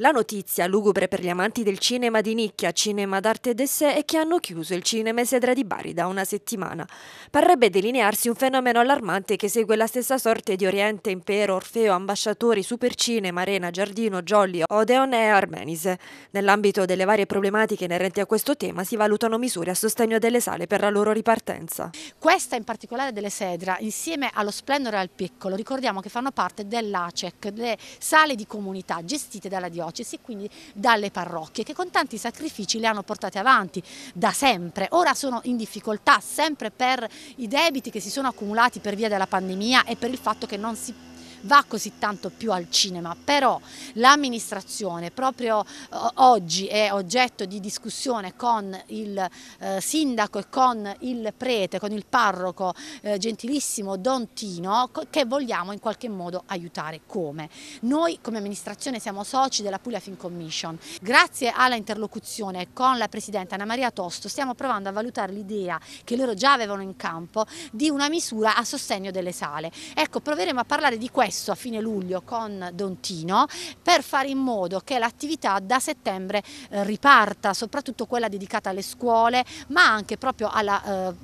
La notizia, lugubre per gli amanti del cinema di nicchia, cinema d'arte ed essè, è che hanno chiuso il cinema Sedra di Bari da una settimana. Parrebbe delinearsi un fenomeno allarmante che segue la stessa sorte di Oriente, Impero, Orfeo, Ambasciatori, Supercinema, Arena, Giardino, Jolly, Odeon e Armenise. Nell'ambito delle varie problematiche inerenti a questo tema si valutano misure a sostegno delle sale per la loro ripartenza. Questa in particolare delle Sedra, insieme allo Splendor e al Piccolo, ricordiamo che fanno parte dell'ACEC, le sale di comunità gestite dalla Diocesi diocesi, quindi dalle parrocchie, che con tanti sacrifici le hanno portate avanti da sempre. Ora sono in difficoltà sempre per i debiti che si sono accumulati per via della pandemia e per il fatto che non si va così tanto più al cinema, però l'amministrazione proprio eh, oggi è oggetto di discussione con il eh, sindaco e con il prete, con il parroco eh, gentilissimo Don Tino che vogliamo in qualche modo aiutare. Come? Noi come amministrazione siamo soci della Puglia Film Commission. Grazie alla interlocuzione con la Presidente Anna Maria Tosto stiamo provando a valutare l'idea che loro già avevano in campo di una misura a sostegno delle sale. Ecco, proveremo a parlare di questo presso a fine luglio con Dontino per fare in modo che l'attività da settembre eh, riparta, soprattutto quella dedicata alle scuole ma anche proprio alla, eh,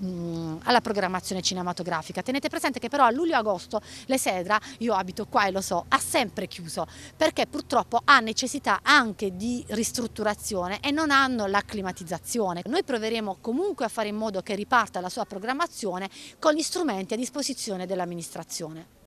alla programmazione cinematografica. Tenete presente che però a luglio-agosto le Sedra, io abito qua e lo so, ha sempre chiuso perché purtroppo ha necessità anche di ristrutturazione e non hanno la climatizzazione. Noi proveremo comunque a fare in modo che riparta la sua programmazione con gli strumenti a disposizione dell'amministrazione.